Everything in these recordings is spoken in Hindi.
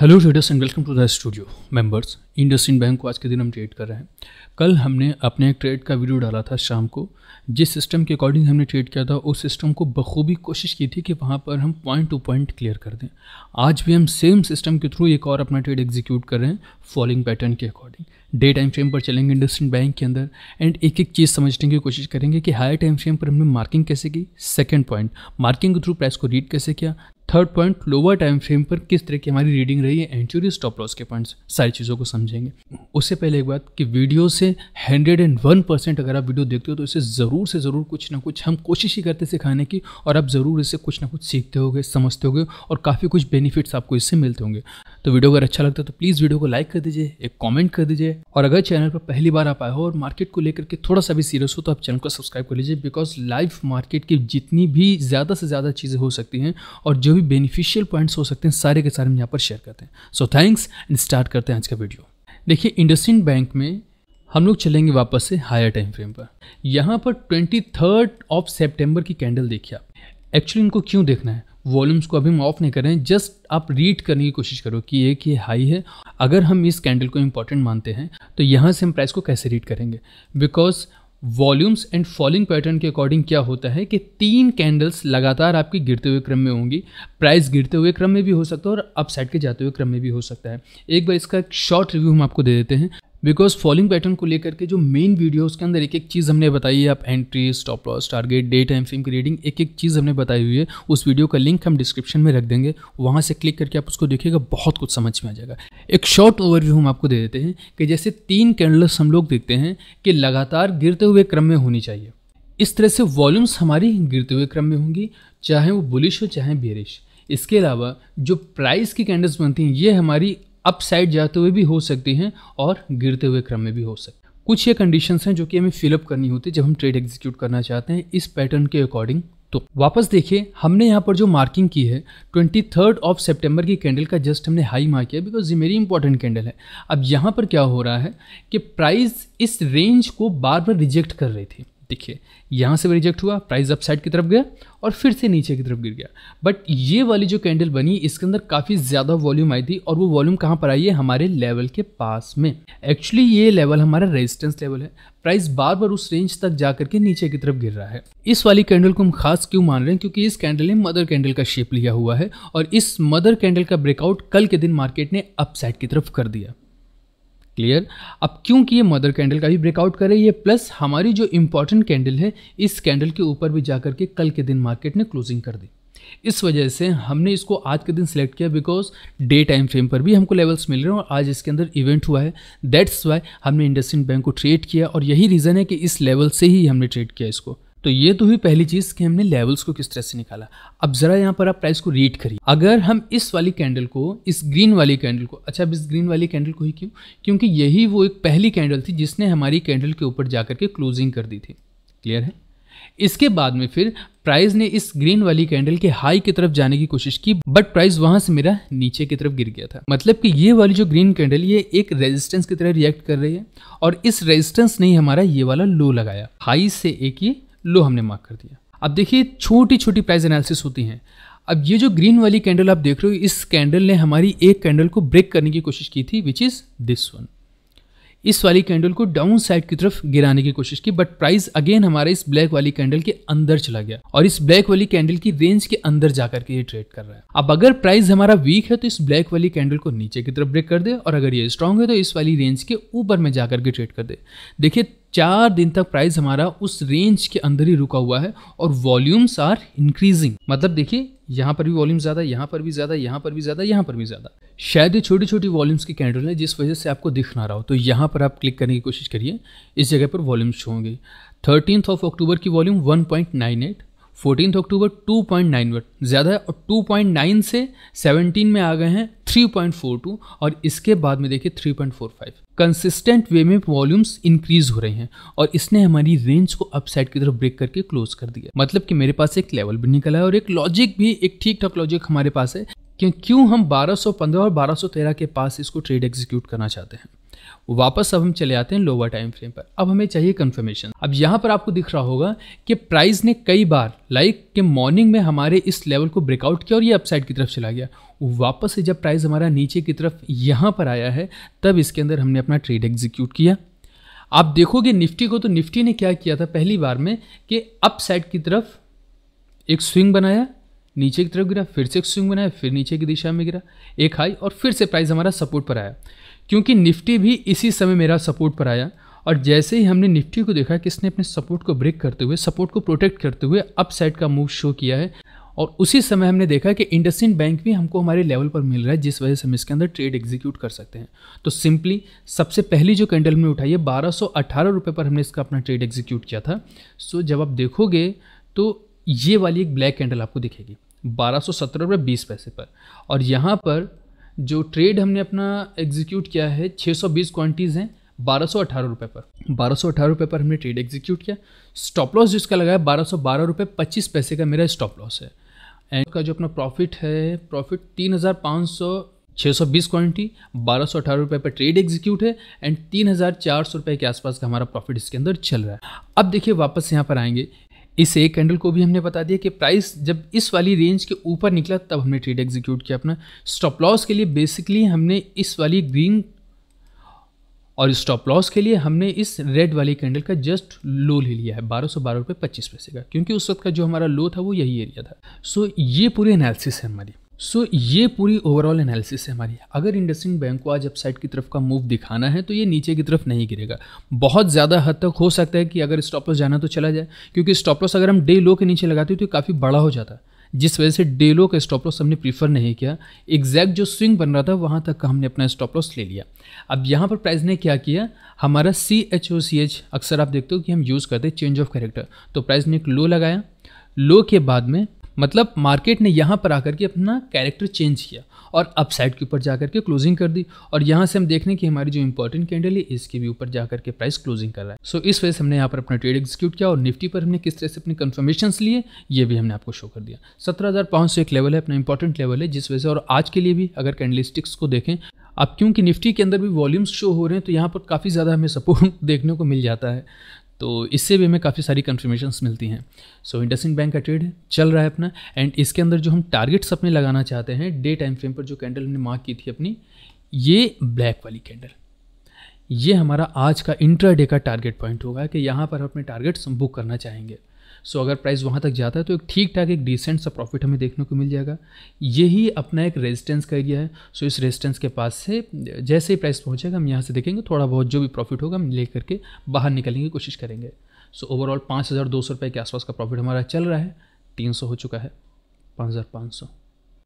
hello traders and welcome to the studio members इंड बैंक को आज के दिन हम ट्रेड कर रहे हैं कल हमने अपने एक ट्रेड का वीडियो डाला था शाम को जिस सिस्टम के अकॉर्डिंग हमने ट्रेड किया था उस सिस्टम को बखूबी कोशिश की थी कि वहाँ पर हम पॉइंट टू पॉइंट क्लियर कर दें आज भी हम सेम सिस्टम के थ्रू एक और अपना ट्रेड एग्जीक्यूट कर रहे हैं फॉलोइंग पैटर्न के अकॉर्डिंग डे टाइम फ्रेम पर चलेंगे इंड बैंक के अंदर एंड एक एक चीज़ समझने की कोशिश करेंगे कि हायर टाइम फ्रेम पर हमने मार्किंग कैसे की सेकेंड पॉइंट मार्किंग के थ्रू प्राइस को रीड कैसे किया third point lower time frame पर किस तरह की हमारी रीडिंग रही है एंचुरी स्टॉप लॉस के पॉइंट्स सारी चीज़ों को समझेंगे उससे पहले एक बात कि वीडियो से हंड्रेड एंड वन परसेंट अगर आप वीडियो देखते हो तो इसे ज़रूर से ज़रूर कुछ ना कुछ हम कोशिश ही करते सिखाने की और आप ज़रूर इससे कुछ ना कुछ सीखते होगे समझते होगे और काफ़ी कुछ बेनिफिट्स आपको इससे मिलते होंगे तो वीडियो अगर अच्छा लगता है तो प्लीज़ वीडियो को लाइक कर दीजिए एक कॉमेंट कर दीजिए और अगर चैनल पर पहली बार आप आए हो और मार्केट को लेकर के थोड़ा सा भी सीरियस हो तो आप चैनल को सब्सक्राइब कर लीजिए बिकॉज लाइव मार्केट की जितनी भी ज़्यादा से ज़्यादा चीज़ें हो सकती हैं और जो भी भी बेनिफिशियल पॉइंट्स हो सकते हैं सारे के सारे हम यहाँ पर शेयर करते हैं सो थैंक्स एंड स्टार्ट करते हैं आज का वीडियो देखिए इंडस्ट्रिंड बैंक में हम लोग चलेंगे वापस से हायर टाइम फ्रेम पर यहाँ पर ट्वेंटी थर्ड ऑफ सेप्टेम्बर की कैंडल देखिए आप एक्चुअली इनको क्यों देखना है वॉल्यूम्स को अभी हम ऑफ नहीं कर रहे हैं जस्ट आप रीड करने की कोशिश करो कि एक ये हाई है अगर हम इस कैंडल को इंपॉर्टेंट मानते हैं तो यहाँ से हम प्राइस को कैसे रीड करेंगे because volumes and falling pattern के अकॉर्डिंग क्या होता है कि तीन कैंडल्स लगातार आपके गिरते हुए क्रम में होंगी प्राइस गिरते हुए क्रम में भी हो सकता है और अपसाइड के जाते हुए क्रम में भी हो सकता है एक बार इसका एक शॉर्ट रिव्यू हम आपको दे देते हैं बिकॉज फॉलिंग पैटर्न को लेकर के जो मेन वीडियो उसके अंदर एक एक चीज़ हमने बताई है आप entry stop loss target day time frame की रीडिंग एक एक चीज़ हमने बताई हुई है उस वीडियो का लिंक हम डिस्क्रिप्शन में रख देंगे वहाँ से क्लिक करके आप उसको देखिएगा बहुत कुछ समझ में आ जाएगा एक शॉर्ट ओवरव्यू हम आपको दे देते हैं कि जैसे तीन कैंडल्स हम लोग देखते हैं कि लगातार गिरते हुए क्रम में होनी चाहिए इस तरह से वॉल्यूम्स हमारी गिरते हुए क्रम में होंगी चाहे वो बुलिश हो चाहे बेरिश इसके अलावा जो प्राइस की कैंडल्स बनती हैं ये हमारी अपसाइड जाते हुए भी हो सकती हैं और गिरते हुए क्रम में भी हो सकती हैं कुछ ये कंडीशंस हैं जो कि हमें फिलअप करनी होती है जब हम ट्रेड एग्जीक्यूट करना चाहते हैं इस पैटर्न के अकॉर्डिंग तो वापस देखिए हमने यहाँ पर जो मार्किंग की है ट्वेंटी थर्ड ऑफ सेप्टेम्बर की कैंडल का जस्ट हमने हाई मार्क किया बिकॉज ये मेरी इंपॉर्टेंट कैंडल है अब यहाँ पर क्या हो रहा है कि प्राइस इस रेंज को बार बार रिजेक्ट कर रही थी देखिए यहाँ से रिजेक्ट हुआ प्राइस अपसाइड की तरफ गया और फिर से नीचे की तरफ गिर गया बट ये वाली जो कैंडल बनी इसके अंदर काफ़ी ज़्यादा वॉल्यूम आई थी और वो वॉल्यूम कहाँ पर आई है हमारे लेवल के पास में एक्चुअली ये लेवल हमारा रेजिस्टेंस लेवल है प्राइस बार बार उस रेंज तक जा करके नीचे की तरफ गिर रहा है इस वाली कैंडल को हम खास क्यों मान रहे हैं क्योंकि इस कैंडल ने मदर कैंडल का शेप लिया हुआ है और इस मदर कैंडल का ब्रेकआउट कल के दिन मार्केट ने अपसाइड की तरफ कर दिया क्लियर अब क्योंकि ये मदर कैंडल का भी ब्रेकआउट करे ये प्लस हमारी जो इंपॉर्टेंट कैंडल है इस कैंडल के ऊपर भी जा के कल के दिन मार्केट ने क्लोजिंग कर दी इस वजह से हमने इसको आज के दिन सेलेक्ट किया बिकॉज डे टाइम फ्रेम पर भी हमको लेवल्स मिल रहे हैं और आज इसके अंदर इवेंट हुआ है दैट्स वाई हमने इंडस्ट्रिंड बैंक को ट्रेड किया और यही रीज़न है कि इस लेवल से ही हमने ट्रेड किया इसको तो ये तो हुई पहली चीज़ कि हमने लेवल्स को किस तरह से निकाला अब ज़रा यहाँ पर आप प्राइस को रीड करिए अगर हम इस वाली कैंडल को इस ग्रीन वाली कैंडल को अच्छा अब इस ग्रीन वाली कैंडल को ही क्यों क्योंकि यही वो एक पहली कैंडल थी जिसने हमारी कैंडल के ऊपर जाकर के क्लोजिंग कर दी थी क्लियर है इसके बाद में फिर प्राइस ने इस ग्रीन वाली कैंडल के हाई की तरफ जाने की कोशिश की बट प्राइस वहां से मेरा नीचे की तरफ गिर गया था मतलब कि ये वाली जो ग्रीन कैंडल ये एक रेजिस्टेंस की तरह रिएक्ट कर रही है और इस रेजिस्टेंस ने हमारा ये वाला लो लगाया हाई से एक ही लो हमने मार्क कर दिया अब देखिए छोटी छोटी प्राइस एनालिसिस होती हैं अब ये जो ग्रीन वाली कैंडल आप देख रहे हो इस कैंडल ने हमारी एक कैंडल को ब्रेक करने की कोशिश की थी विच इज़ दिस वन इस वाली कैंडल को डाउन साइड की तरफ गिराने की कोशिश की बट प्राइस अगेन हमारे इस ब्लैक वाली कैंडल के अंदर चला गया और इस ब्लैक वाली कैंडल की रेंज के अंदर जाकर के ये ट्रेड कर रहा है अब अगर प्राइस हमारा वीक है तो इस ब्लैक वाली कैंडल को नीचे की तरफ ब्रेक कर दे और अगर ये स्ट्रांग है तो इस वाली रेंज के ऊपर में जाकर के ट्रेड कर दे देखिए चार दिन तक प्राइस हमारा उस रेंज के अंदर ही रुका हुआ है और वॉल्यूम्स आर इंक्रीजिंग मतलब देखिए यहाँ पर भी वॉल्यूम ज़्यादा यहाँ पर भी ज़्यादा यहाँ पर भी ज़्यादा यहाँ पर भी ज़्यादा शायद ये छोटी छोटी वॉल्यूम्स की कैंडल है जिस वजह से आपको दिख ना रहा हो तो यहाँ पर आप क्लिक करने की कोशिश करिए इस जगह पर वॉल्यूम्स होंगे थर्टीथ ऑफ अक्टूबर की volume one point nine eight fourteen October 2.9 वट ज़्यादा है और 2.9 से 17 में आ गए हैं 3.42 और इसके बाद में देखिए 3.45 कंसिस्टेंट वे में वॉल्यूम्स इंक्रीज हो रहे हैं और इसने हमारी रेंज को अपसाइड की तरफ ब्रेक करके क्लोज कर दिया मतलब कि मेरे पास एक लेवल भी निकला है और एक लॉजिक भी एक ठीक ठाक लॉजिक हमारे पास है क्यों क्यों हम 1215 और 1213 के पास इसको ट्रेड एग्जीक्यूट करना चाहते हैं वापस अब हम चले आते हैं लोअर टाइम फ्रेम पर अब हमें चाहिए कंफर्मेशन अब यहाँ पर आपको दिख रहा होगा कि प्राइस ने कई बार लाइक के मॉर्निंग में हमारे इस लेवल को ब्रेकआउट किया और ये अपसाइड की तरफ चला गया वापस से जब प्राइस हमारा नीचे की तरफ यहाँ पर आया है तब इसके अंदर हमने अपना ट्रेड एग्जीक्यूट किया आप देखोगे निफ्टी को तो निफ्टी ने क्या किया था पहली बार में कि अप की तरफ एक स्विंग बनाया नीचे की तरफ गिरा फिर से एक स्विंग बनाया फिर नीचे की दिशा में गिरा एक हाई और फिर से प्राइस हमारा सपोर्ट पर आया क्योंकि निफ्टी भी इसी समय मेरा सपोर्ट पर आया और जैसे ही हमने निफ्टी को देखा कि इसने अपने सपोर्ट को ब्रेक करते हुए सपोर्ट को प्रोटेक्ट करते हुए अपसाइड का मूव शो किया है और उसी समय हमने देखा कि इंडस्ट्रीन बैंक भी हमको हमारे लेवल पर मिल रहा है जिस वजह से हम इसके अंदर ट्रेड एग्जीक्यूट कर सकते हैं तो सिंपली सबसे पहली जो कैंडल हमने उठाई है बारह सौ पर हमने इसका अपना ट्रेड एग्जीक्यूट किया था सो जब आप देखोगे तो ये वाली एक ब्लैक कैंडल आपको दिखेगी बारह सौ सत्रह रुपये बीस पैसे पर और यहाँ पर जो ट्रेड हमने अपना एग्जीक्यूट किया है 620 क्वांटिटीज़ हैं बारह सौ अठारह पर बारह सौ अठारह पर हमने ट्रेड एग्जीक्यूट किया स्टॉप लॉस जिसका लगा है बारह सौ बारह रुपये पच्चीस पैसे का मेरा स्टॉप लॉस है एंड का जो अपना प्रॉफिट है प्रॉफिट तीन हज़ार पाँच सौ छः सौ बीस क्वान्टिटी बारह सौ अठारह रुपये पर ट्रेड एग्जीक्यूट है एंड तीन हज़ार चार सौ रुपये के आसपास का हमारा प्रॉफिट इसके अंदर चल रहा है अब देखिए वापस यहाँ पर आएंगे इस एक कैंडल को भी हमने बता दिया कि प्राइस जब इस वाली रेंज के ऊपर निकला तब हमने ट्रेड एग्जीक्यूट किया अपना स्टॉप लॉस के लिए बेसिकली हमने इस वाली ग्रीन और स्टॉप लॉस के लिए हमने इस रेड वाली कैंडल का जस्ट लो ले लिया है बारह सौ बारह रुपये पच्चीस पैसे का क्योंकि उस वक्त का जो हमारा लो था वो यही एरिया था सो so, ये पूरी एनालिसिस है हमारी सो so, ये पूरी ओवरऑल एनालिसिस है हमारी अगर इंडस्ट्रीन बैंक को आज अपसाइड की तरफ का मूव दिखाना है तो ये नीचे की तरफ नहीं गिरेगा बहुत ज़्यादा हद तक हो सकता है कि अगर स्टॉप लॉस जाना तो चला जाए क्योंकि स्टॉप लॉस अगर हम डे लो के नीचे लगाते तो काफ़ी बड़ा हो जाता है जिस वजह से डे लो का स्टॉप लॉस हमने प्रीफर नहीं किया एग्जैक्ट जो स्विंग बन रहा था वहाँ तक का हमने अपना स्टॉप लॉस ले लिया अब यहाँ पर प्राइस ने क्या किया हमारा C H O C H अक्सर आप देखते हो कि हम यूज़ करते हैं चेंज ऑफ करेक्टर तो प्राइस ने एक लो लगाया लो के बाद में मतलब मार्केट ने यहाँ पर आकर के अपना कैरेक्टर चेंज किया और अपसाइड के ऊपर जा के क्लोजिंग कर दी और यहाँ से हम देखने की हमारी जो इंपॉर्टेंट कैंडल है इसके भी ऊपर जा करके प्राइस क्लोजिंग कर रहा है सो so, इस वजह से हमने यहाँ पर अपना ट्रेड एग्जीक्यूट किया और निफ्टी पर हमने किस तरह से अपने कन्फर्मेशन लिए ये भी हमने आपको शो कर दिया सत्रह हज़ार पाँच सौ एक लेवल है अपना इंपॉर्टेंट लेवल है जिस वजह से और आज के लिए भी अगर कैंडलिस्टिक्स को देखें अब क्योंकि निफ्टी के अंदर भी वॉल्यूम्स शो हो रहे हैं तो यहाँ पर काफ़ी ज़्यादा हमें सपोर्ट देखने को मिल जाता है तो इससे भी हमें काफ़ी सारी कन्फर्मेशन मिलती हैं सो इंडसिंग बैंक का ट्रेड चल रहा है अपना एंड इसके अंदर जो हम टारगेट्स अपने लगाना चाहते हैं डे टाइम फ्रेम पर जो कैंडल हमने मार्क की थी अपनी ये ब्लैक वाली कैंडल ये हमारा आज का इंट्रा डे का टारगेट पॉइंट होगा कि यहाँ पर अपने टारगेट्स हम बुक करना चाहेंगे सो अगर प्राइस वहाँ तक जाता है तो एक ठीक ठाक एक डिसेंट सा प्रॉफिट हमें देखने को मिल जाएगा यही अपना एक रेजिस्टेंस का एरिया है सो इस रेजिस्टेंस के पास से जैसे ही प्राइस पहुँचेगा हम यहाँ से देखेंगे थोड़ा बहुत जो भी प्रॉफिट होगा हम ले करके बाहर निकलने की कोशिश करेंगे सो ओवरऑल पाँच हज़ार दो सौ रुपये के आसपास का प्रॉफिट हमारा चल रहा है तीन सौ हो चुका है पाँच हज़ार पाँच सौ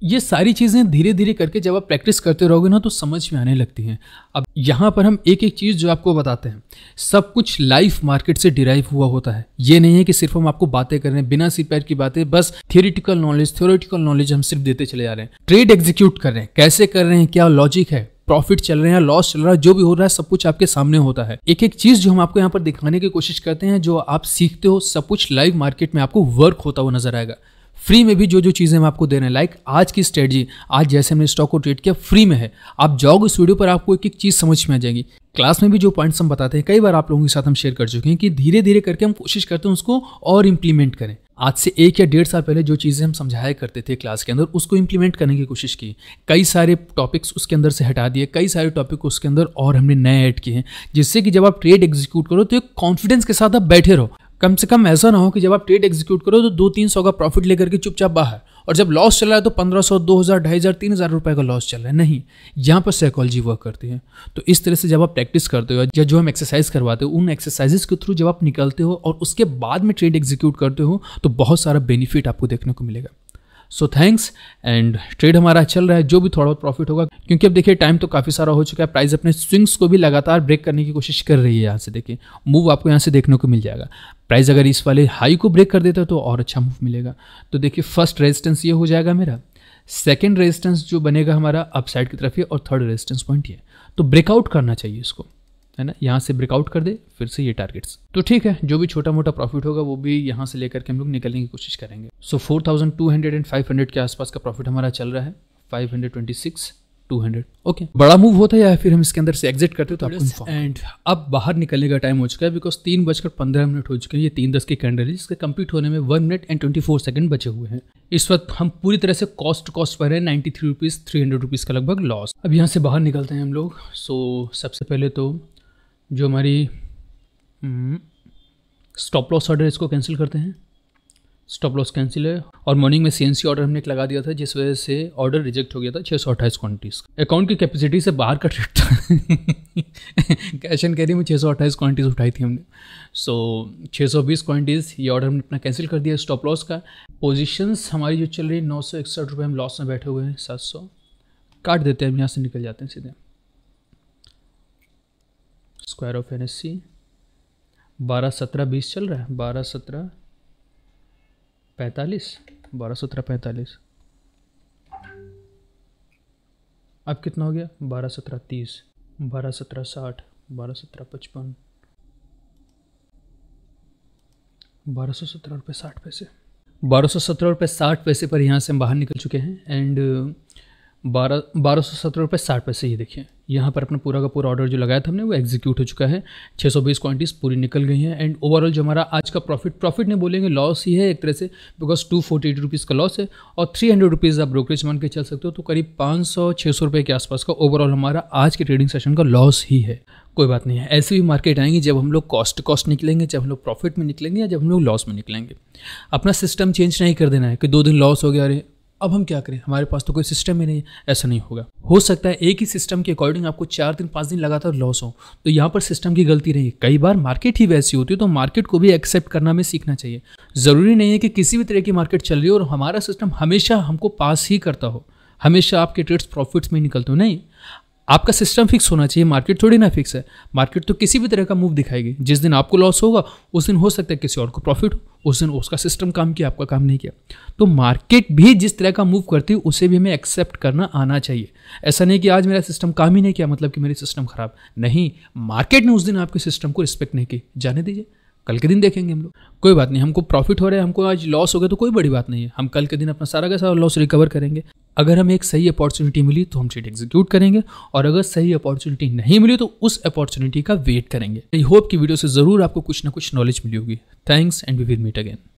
ये सारी चीज़ें धीरे धीरे करके जब आप प्रैक्टिस करते रहोगे ना तो समझ में आने लगती हैं अब यहाँ पर हम एक एक चीज़ जो आपको बताते हैं सब कुछ लाइफ मार्केट से डिराइव हुआ होता है ये नहीं है कि सिर्फ हम आपको बातें कर रहे हैं बिना सी की बातें बस थियोरिटिकल नॉलेज थियोरिटिकल नॉलेज हम सिर्फ देते चले जा रहे हैं ट्रेड एग्जीक्यूट कर रहे हैं कैसे कर रहे हैं क्या लॉजिक है प्रॉफिट चल रहे हैं लॉस चल रहा है जो भी हो रहा है सब कुछ आपके सामने होता है एक एक चीज जो हम आपको यहाँ पर दिखाने की कोशिश करते हैं जो आप सीखते हो सब कुछ लाइव मार्केट में आपको वर्क होता हुआ नजर आएगा फ्री में भी जो जो चीज़ें हम आपको दे रहे हैं लाइक आज की स्ट्रेटजी आज जैसे हमने स्टॉक को ट्रेड किया फ्री में है आप जाओगे इस वीडियो पर आपको एक एक चीज़ समझ में आ जाएगी क्लास में भी जो पॉइंट्स हम बताते हैं कई बार आप लोगों के साथ हम शेयर कर चुके हैं कि धीरे धीरे करके हम कोशिश करते हैं उसको और इम्प्लीमेंट करें आज से एक या डेढ़ साल पहले जो चीज़ें हम समझाया करते थे क्लास के अंदर उसको इम्प्लीमेंट करने की कोशिश की कई सारे टॉपिक्स उसके अंदर से हटा दिए कई सारे टॉपिक उसके अंदर और हमने नए ऐड किए हैं जिससे कि जब आप ट्रेड एग्जीक्यूट करो तो एक कॉन्फिडेंस के साथ आप बैठे रहो कम से कम ऐसा ना हो कि जब आप ट्रेड एग्जीक्यूट करो तो दो तीन सौ का प्रॉफिट लेकर के चुपचाप बाहर और जब लॉस चल रहा है तो पंद्रह सौ दो हज़ार ढाई हज़ार तीन हज़ार रुपये का लॉस चल रहा है नहीं यहाँ पर साइकोलॉजी वर्क करती है तो इस तरह से जब आप प्रैक्टिस करते हो या जो हम एक्सरसाइज करवाते हो उन एक्सरसाइजेज के थ्रू जब आप निकलते हो और उसके बाद में ट्रेड एग्जीक्यूट करते हो तो बहुत सारा बेनिफिट आपको देखने को मिलेगा सो थैंक्स एंड ट्रेड हमारा चल रहा है जो भी थोड़ा बहुत प्रॉफिट होगा क्योंकि अब देखिए टाइम तो काफ़ी सारा हो चुका है प्राइस अपने स्विंग्स को भी लगातार ब्रेक करने की कोशिश कर रही है यहाँ से देखिए मूव आपको यहाँ से देखने को मिल जाएगा प्राइस अगर इस वाले हाई को ब्रेक कर देता है तो और अच्छा मूव मिलेगा तो देखिए फर्स्ट रेजिस्टेंस ये हो जाएगा मेरा सेकेंड रेजिस्टेंस जो बनेगा हमारा अपसाइड की तरफ है और थर्ड रेजिस्टेंस पॉइंट ये तो ब्रेकआउट करना चाहिए इसको है ना यहाँ से ब्रेकआउट कर दे फिर से ये टारगेट्स तो ठीक है जो भी छोटा मोटा प्रॉफिट होगा वो भी यहाँ से लेकर के हम लोग निकलने की कोशिश करेंगे so four thousand two hundred and five hundred के आसपास का प्रॉफिट हमारा चल रहा है five hundred twenty six two hundred okay बड़ा मूव होता है या फिर हम इसके अंदर से एग्जिट करते तो एंड अब बाहर निकलने का टाइम हो चुका है बिकॉज तीन बजकर पंद्रह मिनट हो चुके हैं ये तीन दस के कैंडल है जिसके कंप्लीट होने में one minute and twenty four second बचे हुए हैं इस वक्त हम पूरी तरह से कॉस्ट कॉस्ट पर है ninety three rupees three hundred rupees का लगभग लॉस अब यहाँ से बाहर निकलते हैं हम लोग सो सबसे पहले तो जो हमारी स्टॉप लॉस ऑर्डर इसको कैंसिल करते हैं स्टॉप लॉस कैंसिल है और मॉर्निंग में सीएनसी ऑर्डर हमने एक लगा दिया था जिस वजह से ऑर्डर रिजेक्ट हो गया था छः सौ अट्ठाईस क्वान्टिटीज अकाउंट की कैपेसिटी से बाहर का ट्रेड था कैश एंड कैरी में छः सौ अट्ठाईस क्वान्टिटीज उठाई थी हमने सो छः सौ बीस क्वान्टिटीज ये ऑर्डर हमने अपना कैंसिल कर दिया स्टॉप लॉस का पोजिशंस हमारी जो चल रही है नौ सौ इकसठ रुपये हम लॉस में बैठे हुए हैं सात सौ काट देते हैं हम यहाँ से निकल जाते हैं सीधे square off N S C बारह सत्रह बीस चल रहा है बारह सत्रह पैंतालीस बारह सत्रह पैंतालीस अब कितना हो गया बारह सत्रह तीस बारह सत्रह साठ बारह सत्रह पचपन बारह सौ सत्रह रुपये साठ पैसे बारह सौ सत्रह रुपये साठ पैसे पर यहाँ से हम बाहर निकल चुके हैं एंड बारह बारह सौ सत्रह रुपये साठ पैसे ये देखिए यहाँ पर अपना पूरा का पूरा ऑर्डर जो लगाया था हमने वो एग्जीक्यूट हो चुका है 620 क्वांटिटीज पूरी निकल गई हैं एंड ओवरऑल जो हमारा आज का प्रॉफिट प्रॉफिट नहीं बोलेंगे लॉस ही है एक तरह से because two forty eight rupees का लॉस है और थ्री हंड्रेड रुपीज़ आप ब्रोकरेज मान के चल सकते हो तो करीब पाँच सौ छः सौ रुपये के आसपास का ओवरऑल हमारा आज के ट्रेडिंग सेशन का लॉस ही है कोई बात नहीं है ऐसी भी मार्केट आएंगी जब हम लोग कॉस्ट कॉस्ट निकलेंगे जब हम लोग प्रॉफिट में निकलेंगे या जब हम लोग लॉस में निकलेंगे अपना सिस्टम चेंज नहीं कर देना है कि दो दिन लॉस हो गया अरे अब हम क्या करें हमारे पास तो कोई सिस्टम ही नहीं ऐसा नहीं होगा हो सकता है एक ही सिस्टम के अकॉर्डिंग आपको चार दिन पाँच दिन लगातार लॉस हो तो यहाँ पर सिस्टम की गलती नहीं है कई बार मार्केट ही वैसी होती है तो मार्केट को भी एक्सेप्ट करना में सीखना चाहिए ज़रूरी नहीं है कि किसी भी तरह की मार्केट चल रही हो और हमारा सिस्टम हमेशा हमको पास ही करता हो हमेशा आपके ट्रेड्स प्रॉफिट्स में निकलते हो नहीं आपका सिस्टम फिक्स होना चाहिए मार्केट थोड़ी ना फिक्स है मार्केट तो किसी भी तरह का मूव दिखाएगी जिस दिन आपको लॉस होगा उस दिन हो सकता है किसी और को प्रॉफिट हो उस दिन उसका सिस्टम काम किया आपका काम नहीं किया तो मार्केट भी जिस तरह का मूव करती है उसे भी हमें एक्सेप्ट करना आना चाहिए ऐसा नहीं कि आज मेरा सिस्टम काम ही नहीं किया मतलब कि मेरी सिस्टम ख़राब नहीं मार्केट ने उस दिन आपके सिस्टम को रिस्पेक्ट नहीं की जाने दीजिए कल के दिन देखेंगे हम लोग कोई बात नहीं हमको प्रॉफिट हो रहा है हमको आज लॉस हो गया तो कोई बड़ी बात नहीं है हम कल के दिन अपना सारा का सारा लॉस रिकवर करेंगे अगर हमें एक सही अपॉर्चुनिटी मिली तो हम ट्रेड एग्जीक्यूट करेंगे और अगर सही अपॉर्चुनिटी नहीं मिली तो उस अपॉर्चुनिटी का वेट करेंगे आई होप की वीडियो से ज़रूर आपको कुछ ना कुछ नॉलेज मिली होगी thanks and we will meet again